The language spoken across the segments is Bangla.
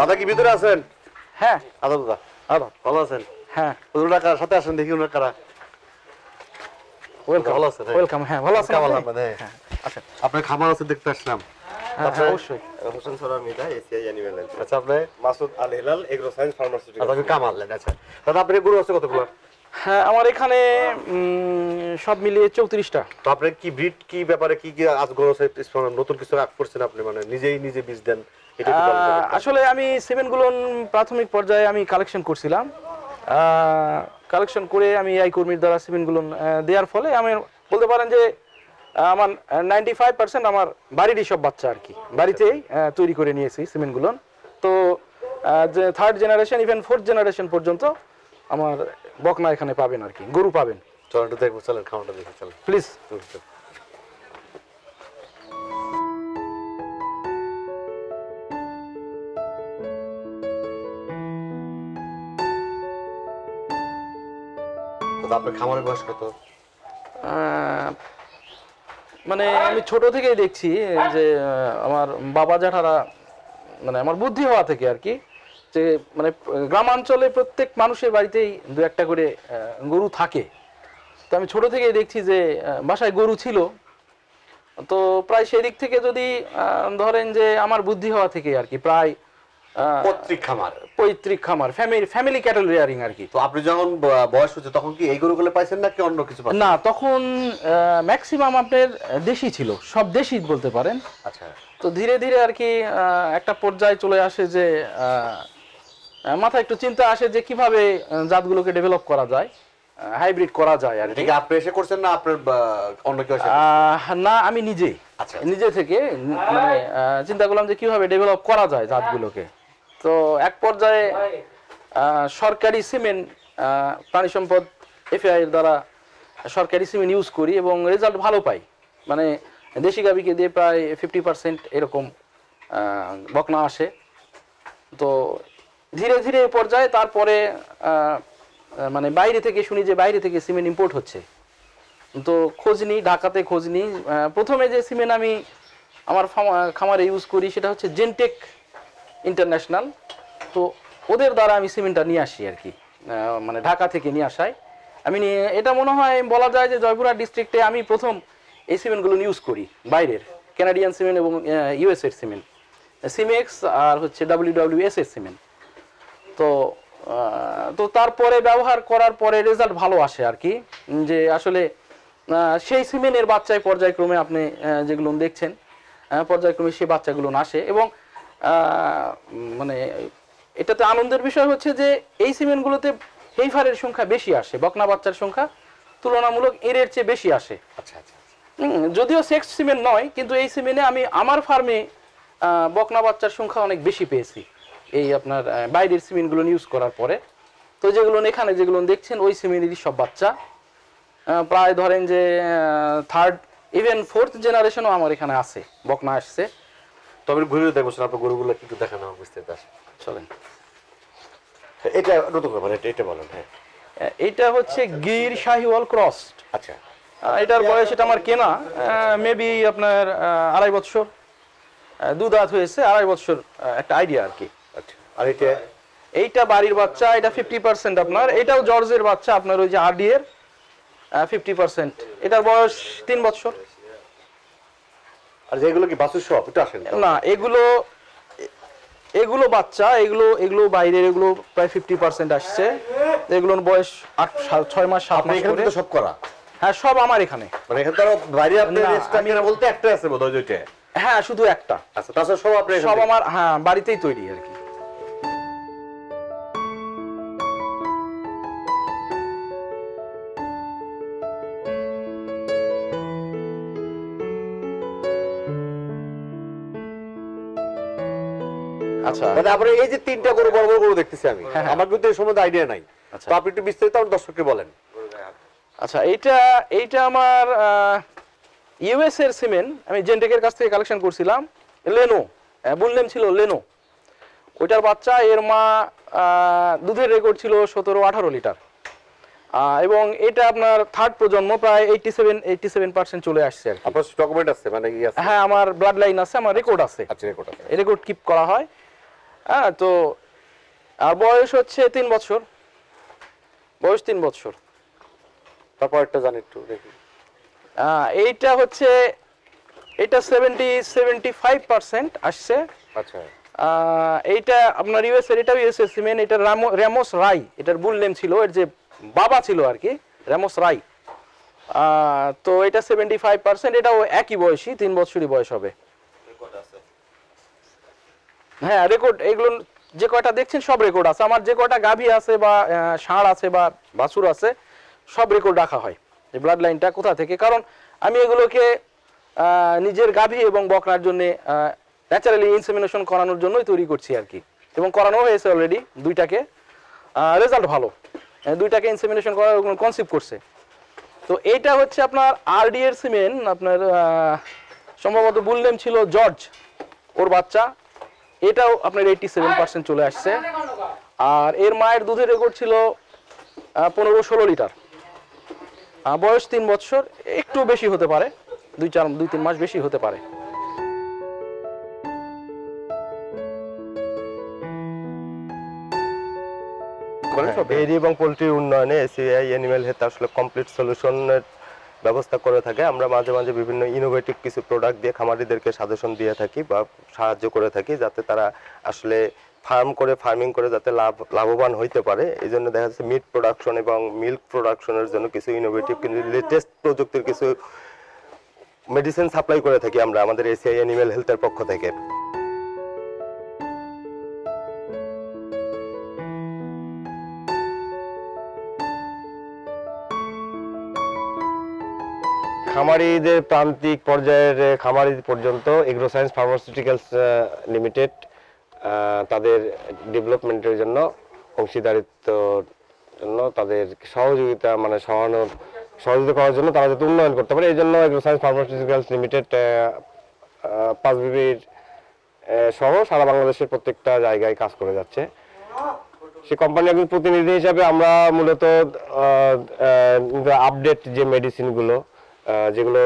দাদা কি ভিতরে আছেন হ্যাঁ আদা দাদা আদা ভালো আছেন হ্যাঁ ওনার কারা সাথে আসেন দেখি ওনার কারা ওয়েলকাম ভালো আছেন ওয়েলকাম হ্যাঁ ভালো আছেন হ্যাঁ।, হ্যাঁ আচ্ছা আপনার খামার আছে দেখতে আসলাম হ্যাঁ, হ্যাঁ, অবশ্যই হোসেন সরা মিদা অ্যানিমেল আচ্ছা আপনি Masud Al Helal agro science pharmaceutical আপনি কামাল আচ্ছা দাদা আপনি গুরু আছে কতগুলো হ্যাঁ আমার এখানে সব মিলিয়ে চৌত্রিশটা তো আপনার কি ব্রিড কি ব্যাপারে কি কি আজ নতুন কিছু আগ করছেন আপনি মানে নিজেই নিজে বীজ দেন আসলে আমি সিমেন্টগুলো প্রাথমিক পর্যায়ে আমি কালেকশন করছিলাম কালেকশন করে আমি আই কর্মীর দ্বারা সিমেন্টগুলো দেওয়ার ফলে আমি বলতে পারেন যে আমার নাইনটি ফাইভ পার্সেন্ট আমার বাড়িরই সব বাচ্চা আর কি বাড়িতেই তৈরি করে নিয়েছি সিমেন্টগুলো তো third generation even fourth generation পর্যন্ত আমার বকনা এখানে পাবেন আর কি গরু পাবেন চলেন দেখবো চলেন খাওয়াটা দেখে চলেন প্লিজ মানে আমি ছোট থেকেই দেখছি যে আমার বাবা জ্যাঠারা মানে আমার বুদ্ধি হওয়া থেকে আর কি যে মানে গ্রামাঞ্চলে প্রত্যেক মানুষের বাড়িতেই দু একটা করে গরু থাকে তো আমি ছোট থেকেই দেখছি যে বাসায় গরু ছিল তো প্রায় সেই দিক থেকে যদি ধরেন যে আমার বুদ্ধি হওয়া থেকে আর কি প্রায় পৈতৃক খামার পৈতৃক খামার ফ্যামিলি ফ্যামিলি ক্যাটেল রেয়ারিং আর কি তো আপনি যখন বয়স হচ্ছে তখন কি এই গরুগুলো পাইছেন নাকি অন্য কিছু না তখন ম্যাক্সিমাম আপনার দেশি ছিল সব দেশি বলতে পারেন আচ্ছা তো ধীরে ধীরে আর কি একটা পর্যায়ে চলে আসে যে আহ মাথায় একটু চিন্তা আসে যে কিভাবে জাতগুলোকে ডেভেলপ করা যায় হাইব্রিড করা যায় আর কি আপনি এসে করছেন না আপনার অন্য কেউ না আমি নিজে আচ্ছা। নিজে থেকে মানে চিন্তা করলাম যে কিভাবে ডেভেলপ করা যায় জাতগুলোকে তো এক পর্যায়ে সরকারি সিমেন্ট প্রাণী সম্পদ এফআই এর দ্বারা সরকারি সিমেন্ট ইউজ করি এবং রেজাল্ট ভালো পাই মানে দেশি গাবিকে দিয়ে প্রায় ফিফটি পার্সেন্ট এরকম বকনা আসে তো ধীরে ধীরে এই পর্যায়ে তারপরে মানে বাইরে থেকে শুনি যে বাইরে থেকে সিমেন্ট ইম্পোর্ট হচ্ছে তো খোঁজ নিই ঢাকাতে খোঁজ নিই প্রথমে যে সিমেন্ট আমি আমার খামারে ইউজ করি সেটা হচ্ছে জেনটেক ইন্টারন্যাশনাল তো ওদের দ্বারা আমি সিমেন্টটা নিয়ে আসি আর কি মানে ঢাকা থেকে নিয়ে আসাই আমি নিয়ে এটা মনে হয় বলা যায় যে জয়পুরা ডিস্ট্রিক্টে আমি প্রথম এই সিমেন্টগুলো ইউজ করি বাইরের ক্যানাডিয়ান সিমেন্ট এবং ইউএসএর সিমেন্ট সিমেক্স আর হচ্ছে ডাব্লিউডাব্লিউ এস এর সিমেন্ট তো তো তারপরে ব্যবহার করার পরে রেজাল্ট ভালো আসে আর কি যে আসলে সেই সিমেনের বাচ্চায় পর্যায়ক্রমে আপনি যেগুলো দেখছেন পর্যায়ক্রমে সেই বাচ্চাগুলো আসে এবং মানে এটাতে আনন্দের বিষয় হচ্ছে যে এই সিমেনগুলোতে হেইফারের সংখ্যা বেশি আসে বকনা বাচ্চার সংখ্যা তুলনামূলক এর চেয়ে বেশি আসে আচ্ছা আচ্ছা, আচ্ছা। যদিও সেক্স সিমেন্ট নয় কিন্তু এই সিমেনে আমি আমার ফার্মে বকনা বাচ্চার সংখ্যা অনেক বেশি পেয়েছি এই আপনার বাইরের সিমেন্টগুলো ইউজ করার পরে তো যেগুলো এখানে যেগুলো দেখছেন ওই সিমেন্টেরই সব বাচ্চা প্রায় ধরেন যে থার্ড ইভেন ফোর্থ জেনারেশনও আমার এখানে আছে বকনা আসছে তবে ঘুরেও দেখবো আপনার গরুগুলো দেখেন আমার বুঝতে দাস চলেন এটা নতুন ব্যাপার এটা এটা বলেন হ্যাঁ এটা হচ্ছে আচ্ছা। গির শাহিওয়াল ক্রস আচ্ছা এটার বয়স এটা আমার কেনা মেবি আপনার আড়াই বছর দু দাঁত হয়েছে আড়াই বছর একটা আইডিয়া আর কি আর এটা এইটা বাড়ির বাচ্চা এটা 50% আপনার এটাও জর্জের বাচ্চা আপনার ওই যে আরডি এর 50% এটার বয়স 3 বছর আর যেগুলো কি বাসু সব এটা আসেন না এগুলো এগুলো বাচ্চা এগুলো এগুলো বাইরের এগুলো প্রায় 50% আসছে এগুলোর বয়স 8 6 মাস 7 মাস করে সব করা হ্যাঁ সব আমার এখানে মানে এখানে তো বাইরে আপনি বলতে একটা আছে বোধহয় ওইটা হ্যাঁ শুধু একটা আচ্ছা তাছাড়া সব আপনি সব আমার হ্যাঁ বাড়িতেই তৈরি আর কি আচ্ছা মানে এই যে তিনটা গরু বড় বড় গরু দেখতেছি আমি হ্যাঁ, হ্যাঁ। আমার কিন্তু এই সম্বন্ধে আইডিয়া নাই তো আচ্ছা। আপনি একটু বিস্তারিত আমার দর্শককে বলেন আচ্ছা এইটা এইটা আমার ইউএস এর সিমেন্ট আমি জেনটেকের কাছ থেকে কালেকশন করছিলাম লেনো বুল নেম ছিল লেনো ওইটার বাচ্চা এর মা দুধের রেকর্ড ছিল সতেরো আঠারো লিটার এবং এটা আপনার থার্ড প্রজন্ম প্রায় eighty seven eighty seven percent চলে আসছে আর আপনার ডকুমেন্ট আছে মানে হ্যাঁ আমার ব্লাড লাইন আছে আমার রেকর্ড আছে আচ্ছা রেকর্ড আছে রেকর্ড কিপ করা হয় হ্যাঁ তো আর বয়স হচ্ছে তিন বছর বয়স তিন বছর তারপর একটা জানি একটু দেখি এইটা হচ্ছে এটা সেভেন্টি সেভেন্টি ফাইভ পার্সেন্ট আসছে আচ্ছা এইটা আপনার ইউএস এর এটাও ইউএসএ সিমেন্ট এটা র্যামোস রাই এটার বুল নেম ছিল এর যে বাবা ছিল আর কি র্যামোস রাই তো এটা সেভেন্টি ফাইভ পার্সেন্ট এটাও একই বয়সী তিন বছরই বয়স হবে হ্যাঁ রেকর্ড এগুলো যে কয়টা দেখছেন সব রেকর্ড আছে আমার যে কয়টা গাভী আছে বা ষাঁড় আছে বা বাছুর আছে সব রেকর্ড রাখা হয় যে ব্লাড লাইনটা কোথা থেকে কারণ আমি এগুলোকে নিজের গাভী এবং বকরার জন্য ন্যাচারালি ইনসেমিনেশন করানোর জন্যই তৈরি করছি আর কি এবং করানো হয়েছে অলরেডি দুইটাকে রেজাল্ট ভালো দুইটাকে ইনসেমিনেশন করার কনসিপ্ট করছে তো এইটা হচ্ছে আপনার আরডিএর সিমেন আপনার সম্ভবত বুল নেম ছিল জর্জ ওর বাচ্চা এটাও আপনার এইটি সেভেন পার্সেন্ট চলে আসছে আর এর মায়ের দুধের রেকর্ড ছিল পনেরো ষোলো লিটার বয়স তিন বছর একটু বেশি হতে পারে দুই চার দুই তিন মাস বেশি হতে পারে হ্যাঁ, এবং পোলট্রি উন্নয়নে এসিআই অ্যানিমেল হেলথ আসলে কমপ্লিট সলিউশনের ব্যবস্থা করে থাকে আমরা মাঝে মাঝে বিভিন্ন ইনোভেটিভ কিছু প্রোডাক্ট দিয়ে খামারিদেরকে সাজেশন দিয়ে থাকি বা সাহায্য করে থাকি যাতে তারা আসলে ফার্ম করে ফার্মিং করে যাতে লাভ লাভবান হইতে পারে এই জন্য দেখা যাচ্ছে মিট প্রোডাকশন এবং মিল্ক প্রোডাকশনের জন্য কিছু ইনোভেটিভ কিন্তু লেটেস্ট প্রযুক্তির কিছু মেডিসিন সাপ্লাই করে থাকি আমরা আমাদের এসিআই অ্যানিমেল হেলথের পক্ষ থেকে খামারিদের প্রান্তিক পর্যায়ের খামারি পর্যন্ত এগ্রো সায়েন্স ফার্মাসিউটিক্যালস লিমিটেড তাদের ডেভেলপমেন্টের জন্য অংশীদারিত্ব জন্য তাদের সহযোগিতা মানে সহানুর সহযোগিতা করার জন্য তারা যাতে উন্নয়ন করতে পারে এই জন্য এগ্রো সায়েন্স ফার্মাসিউটিক্যালস লিমিটেড পাঁচ বিবির সহ সারা বাংলাদেশের প্রত্যেকটা জায়গায় কাজ করে যাচ্ছে সে কোম্পানির প্রতিনিধি হিসাবে আমরা মূলত আপডেট যে মেডিসিনগুলো যেগুলো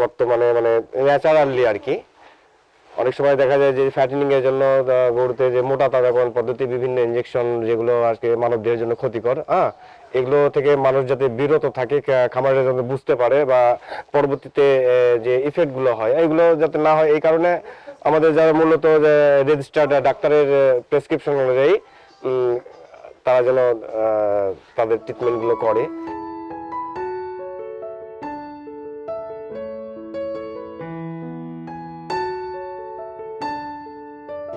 বর্তমানে মানে ন্যাচারালি আর কি অনেক সময় দেখা যায় যে ফ্যাটেনিং এর জন্য গরুতে যে মোটা তাজাকরণ পদ্ধতি বিভিন্ন ইঞ্জেকশন যেগুলো আজকে মানব দেহের জন্য ক্ষতিকর হ্যাঁ এগুলো থেকে মানুষ যাতে বিরত থাকে খামারের যাতে বুঝতে পারে বা পরবর্তীতে যে ইফেক্টগুলো হয় এগুলো যাতে না হয় এই কারণে আমাদের যারা মূলত রেজিস্টার্ড ডাক্তারের প্রেসক্রিপশন অনুযায়ী তারা যেন তাদের ট্রিটমেন্টগুলো করে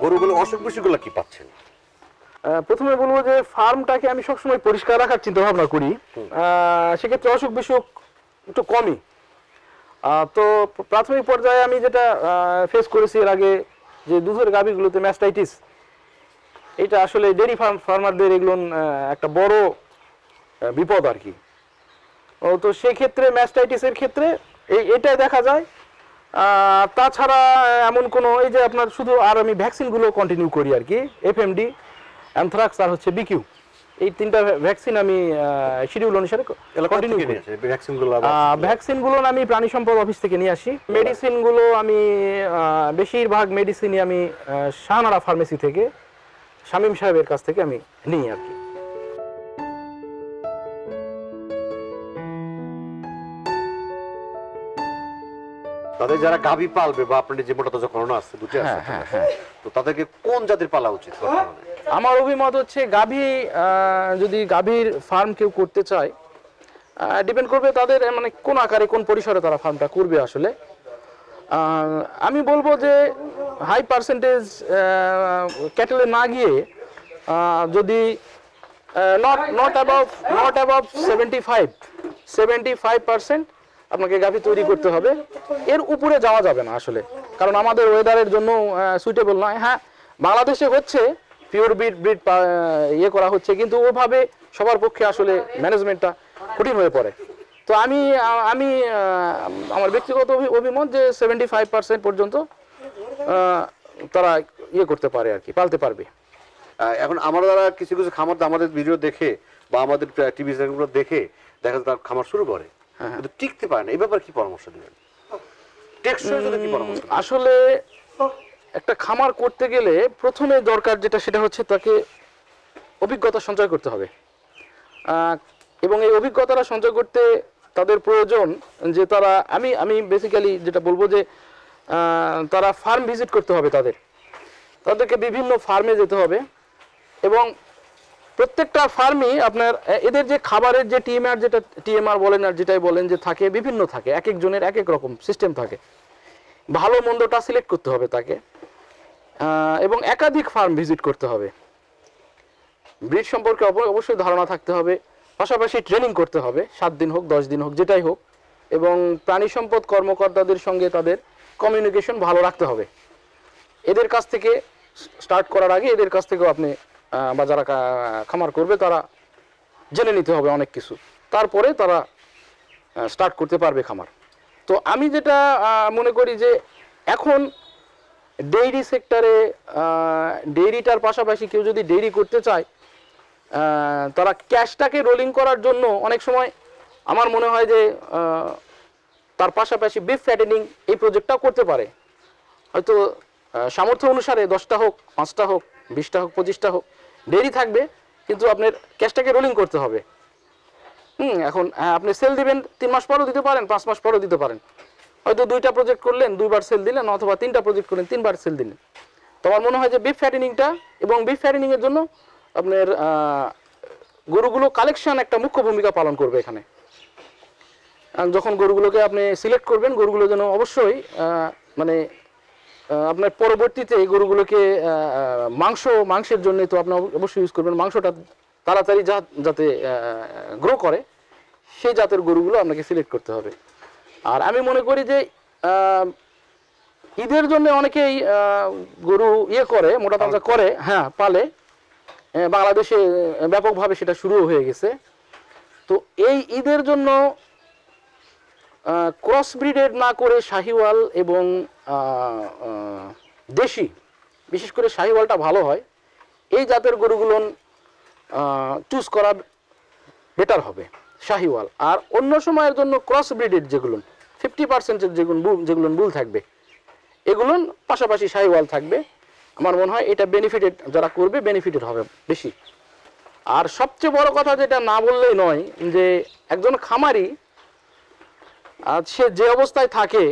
গরুগুলো অসুখ বিসুখগুলো কি পাচ্ছেন প্রথমে বলবো যে ফার্মটাকে আমি সবসময় পরিষ্কার রাখার চিন্তা ভাবনা করি সেক্ষেত্রে অসুখ বিসুখ একটু কমই তো প্রাথমিক পর্যায়ে আমি যেটা ফেস করেছি এর আগে যে দুধের গাভীগুলোতে ম্যাস্টাইটিস এটা আসলে ডেরি ফার্ম ফার্মারদের এগুলো একটা বড় বিপদ আর কি তো সেক্ষেত্রে ম্যাস্টাইটিসের ক্ষেত্রে এই এটা দেখা যায় তাছাড়া এমন কোনো এই যে আপনার শুধু আর আমি ভ্যাকসিনগুলো কন্টিনিউ করি আর কি এফএমডি অ্যান্থ্রাক্স আর হচ্ছে বিকিউ এই তিনটা ভ্যাকসিন আমি শিডিউল অনুসারে কন্টিনিউ করি ভ্যাকসিনগুলো আমি প্রাণী সম্পদ অফিস থেকে নিয়ে আসি আচ্ছা। মেডিসিনগুলো আমি বেশিরভাগ মেডিসিনই আমি শাহনারা ফার্মেসি থেকে শামীম সাহেবের কাছ থেকে আমি নিই আর কি তাদের যারা গাবি পালবে বা আপনি যে মোটা তাজা করোনা আছে দুটি আছে হ্যাঁ, হ্যাঁ, হ্যাঁ। তো তাদেরকে কোন জাতির পালা উচিত আমার অভিমত হচ্ছে গাভী যদি গাভীর ফার্ম কেউ করতে চায় ডিপেন্ড করবে তাদের মানে কোন আকারে কোন পরিসরে তারা ফার্মটা করবে আসলে আমি বলবো যে হাই পার্সেন্টেজ ক্যাটেলে না গিয়ে যদি not not above not above seventy five seventy five percent আপনাকে গাভি তৈরি করতে হবে এর উপরে যাওয়া যাবে না আসলে কারণ আমাদের ওয়েদারের জন্য সুইটেবল নয় হ্যাঁ বাংলাদেশে হচ্ছে পিওর বিট ব্রিড ইয়ে করা হচ্ছে কিন্তু ওভাবে সবার পক্ষে আসলে ম্যানেজমেন্টটা কঠিন হয়ে পড়ে তো আমি আমি আমার ব্যক্তিগত অভিমত যে সেভেন্টি ফাইভ পার্সেন্ট পর্যন্ত তারা ইয়ে করতে পারে আর কি পালতে পারবে এখন আমার দ্বারা কিছু কিছু খামার আমাদের ভিডিও দেখে বা আমাদের টিভি চ্যানেলগুলো দেখে দেখা যায় তার খামার শুরু করে হ্যাঁ। কিন্তু টিকতে পারে না এই ব্যাপারে কি পরামর্শ দিবেন আসলে একটা খামার করতে গেলে প্রথমে দরকার যেটা সেটা হচ্ছে তাকে অভিজ্ঞতা সঞ্চয় করতে হবে এবং এই অভিজ্ঞতাটা সঞ্চয় করতে তাদের প্রয়োজন যে তারা আমি আমি বেসিক্যালি যেটা বলবো যে তারা ফার্ম ভিজিট করতে হবে তাদের তাদেরকে বিভিন্ন ফার্মে যেতে হবে এবং প্রত্যেকটা ফার্মই আপনার এদের যে খাবারের যে টিএমআর যেটা টিএমআর বলেন আর যেটাই বলেন যে থাকে বিভিন্ন থাকে এক একজনের এক এক রকম সিস্টেম থাকে ভালো মন্দটা সিলেক্ট করতে হবে তাকে এবং একাধিক ফার্ম ভিজিট করতে হবে ব্রিজ সম্পর্কে অবশ্যই ধারণা থাকতে হবে পাশাপাশি ট্রেনিং করতে হবে সাত দিন হোক দশ দিন হোক যেটাই হোক এবং প্রাণী সম্পদ কর্মকর্তাদের সঙ্গে তাদের কমিউনিকেশন ভালো রাখতে হবে এদের কাছ থেকে স্টার্ট করার আগে এদের কাছ থেকেও আপনি বা যারা খামার করবে তারা জেনে নিতে হবে অনেক কিছু তারপরে তারা স্টার্ট করতে পারবে খামার তো আমি যেটা মনে করি যে এখন ডেইরি সেক্টরে ডেইরিটার পাশাপাশি কেউ যদি ডেইরি করতে চায় তারা ক্যাশটাকে রোলিং করার জন্য অনেক সময় আমার মনে হয় যে তার পাশাপাশি বিফ ফ্যাটেনিং এই প্রজেক্টটাও করতে পারে হয়তো সামর্থ্য অনুসারে দশটা হোক পাঁচটা হোক বিশটা হোক পঁচিশটা হোক দেরি থাকবে কিন্তু আপনার ক্যাশটাকে রোলিং করতে হবে হুম এখন হ্যাঁ, আপনি সেল দিবেন তিন মাস পরও দিতে পারেন পাঁচ মাস পরও দিতে পারেন হয়তো দুইটা প্রজেক্ট করলেন দুইবার সেল দিলেন অথবা তিনটা প্রজেক্ট করলেন তিনবার সেল দিলেন তোমার মনে হয় যে বিফ ফ্যাটেনিংটা এবং বিফ ফ্যাটেনিংয়ের জন্য আপনার গরুগুলো কালেকশন একটা মুখ্য ভূমিকা পালন করবে এখানে যখন গরুগুলোকে আপনি সিলেক্ট করবেন গরুগুলো যেন অবশ্যই মানে আপনার পরবর্তীতে এই গরুগুলোকে মাংস মাংসের জন্য তো আপনি অবশ্যই ইউজ করবেন মাংসটা তাড়াতাড়ি যা যাতে গ্রো করে সেই জাতের গরুগুলো আপনাকে সিলেক্ট করতে হবে আর আমি মনে করি যে ঈদের জন্য অনেকেই গরু ইয়ে করে মোটা তাজা করে হ্যাঁ পালে বাংলাদেশে ব্যাপকভাবে সেটা শুরু হয়ে গেছে তো এই ঈদের জন্য ক্রস ব্রিডেড না করে শাহিওয়াল এবং দেশি বিশেষ করে শাহিওয়ালটা ভালো হয় এই জাতের গরুগুলো চুজ করা বেটার হবে শাহিওয়াল আর অন্য সময়ের জন্য ক্রস ব্রিডেড যেগুলো ফিফটি পার্সেন্টের যেগুলো যেগুলো বুল থাকবে এগুলো পাশাপাশি শাহিওয়াল থাকবে আমার মনে হয় এটা বেনিফিটেড যারা করবে বেনিফিটেড হবে বেশি আর সবচেয়ে বড় কথা যেটা না বললেই নয় যে একজন খামারি সে যে অবস্থায় থাকে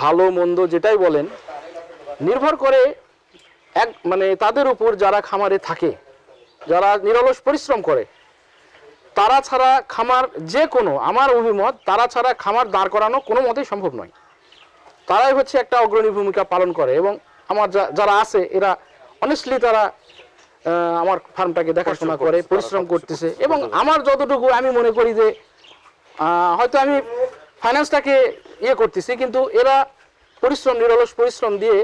ভালো মন্দ যেটাই বলেন নির্ভর করে এক মানে তাদের উপর যারা খামারে থাকে যারা নিরলস পরিশ্রম করে তারা ছাড়া খামার যে কোনো আমার অভিমত তারা ছাড়া খামার দাঁড় করানো কোনো মতেই সম্ভব নয় তারাই হচ্ছে একটা অগ্রণী ভূমিকা পালন করে এবং আমার যারা আছে এরা অনেস্টলি তারা আমার ফার্মটাকে দেখাশোনা করে পরিশ্রম করতেছে এবং আমার যতটুকু আমি মনে করি যে হয়তো আমি ফাইন্যান্সটাকে ইয়ে করতেছি কিন্তু এরা পরিশ্রম নিরলস পরিশ্রম দিয়ে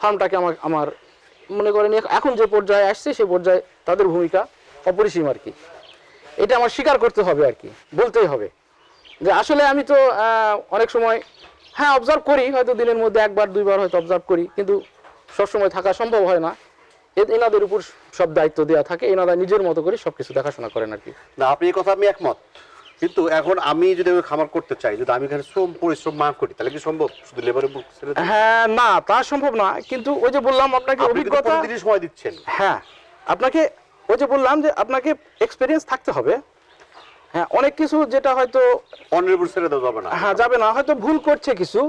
ফার্মটাকে আমার আমার মনে করেন এখন যে পর্যায়ে আসছে সে পর্যায়ে তাদের ভূমিকা অপরিসীম আর কি এটা আমার স্বীকার করতে হবে আর কি বলতেই হবে যে আসলে আমি তো অনেক সময় হ্যাঁ অবজার্ভ করি হয়তো দিনের মধ্যে একবার দুইবার হয়তো অবজার্ভ করি কিন্তু সবসময় থাকা সম্ভব হয় না এনাদের উপর সব দায়িত্ব দেওয়া থাকে এনারা নিজের মতো করে সবকিছু দেখাশোনা করেন আর কি না আপনি এই কথা আমি একমত কিন্তু এখন আমি যদি খামার করতে চাই যদি আমি এখানে শ্রম পরিশ্রম না করি তাহলে কি সম্ভব শুধু লেবারে হ্যাঁ না তা সম্ভব না কিন্তু ওই যে বললাম আপনাকে অভিজ্ঞতা সময় দিচ্ছেন হ্যাঁ আপনাকে ওই যে বললাম যে আপনাকে এক্সপিরিয়েন্স থাকতে হবে হ্যাঁ অনেক কিছু যেটা হয়তো অনারেবল ছেড়ে দেওয়া যাবে না হ্যাঁ যাবে না হয়তো ভুল করছে কিছু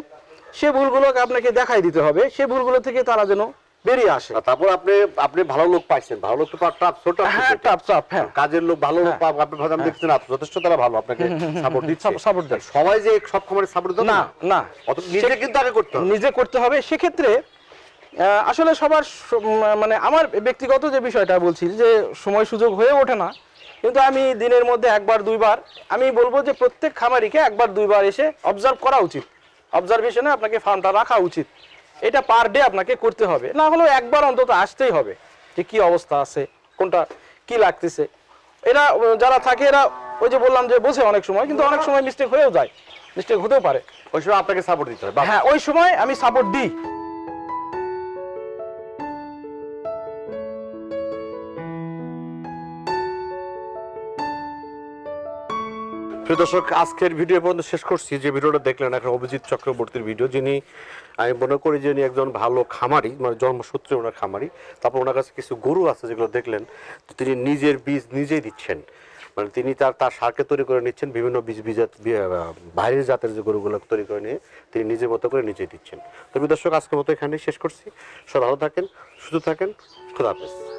সে ভুলগুলোকে আপনাকে দেখাই দিতে হবে সে ভুলগুলো থেকে তারা যেন বেরিয়ে আসে তারপর আপনি আপনি ভালো লোক পাইছেন ভালো লোক তো টাপ হ্যাঁ টাপ টাপ হ্যাঁ কাজের লোক ভালো লোক হ্যাঁ। আপনি ভালো হ্যাঁ। দেখছেন আপনি যথেষ্ট তারা ভালো আপনাকে সাপোর্ট দিচ্ছে সাপোর্ট দেন সবাই যে সব খামারে সাপোর্ট দেয় না না অত নিজে কিন্তু আগে করতে হবে নিজে করতে হবে সেক্ষেত্রে আসলে সবার মানে আমার ব্যক্তিগত যে বিষয়টা বলছি যে সময় সুযোগ হয়ে ওঠে না কিন্তু আমি দিনের মধ্যে একবার দুইবার আমি বলবো যে প্রত্যেক খামারিকে একবার দুইবার এসে অবজার্ভ করা উচিত অবজারভেশনে আপনাকে ফার্মটা রাখা উচিত এটা পার ডে আপনাকে করতে হবে না হলেও একবার অন্তত আসতেই হবে যে কি অবস্থা আছে কোনটা কি লাগতেছে এরা যারা থাকে এরা ওই যে বললাম যে বোঝে অনেক সময় কিন্তু অনেক সময় মিস্টেক হয়েও যায় মিস্টেক হতেও পারে ওই সময় আপনাকে সাপোর্ট দিতে হবে হ্যাঁ ওই সময় আমি সাপোর্ট দিই প্রিয় দর্শক আজকের ভিডিও পর্যন্ত শেষ করছি যে ভিডিওটা দেখলেন এখন অভিজিৎ চক্রবর্তীর ভিডিও যিনি আমি মনে করি যিনি একজন ভালো খামারি মানে জন্মসূত্রে ওনার খামারি তারপর ওনার কাছে কিছু গরু আছে যেগুলো দেখলেন তিনি নিজের বীজ নিজেই দিচ্ছেন মানে তিনি তার তার সারকে তৈরি করে নিচ্ছেন বিভিন্ন বীজ বীজাত বাইরের জাতের যে গরুগুলো তৈরি করে নিয়ে তিনি নিজের মতো করে নিজেই দিচ্ছেন প্রিয় দর্শক আজকের মতো এখানেই শেষ করছি সব ভালো থাকেন সুস্থ থাকেন খোদা হাফেজ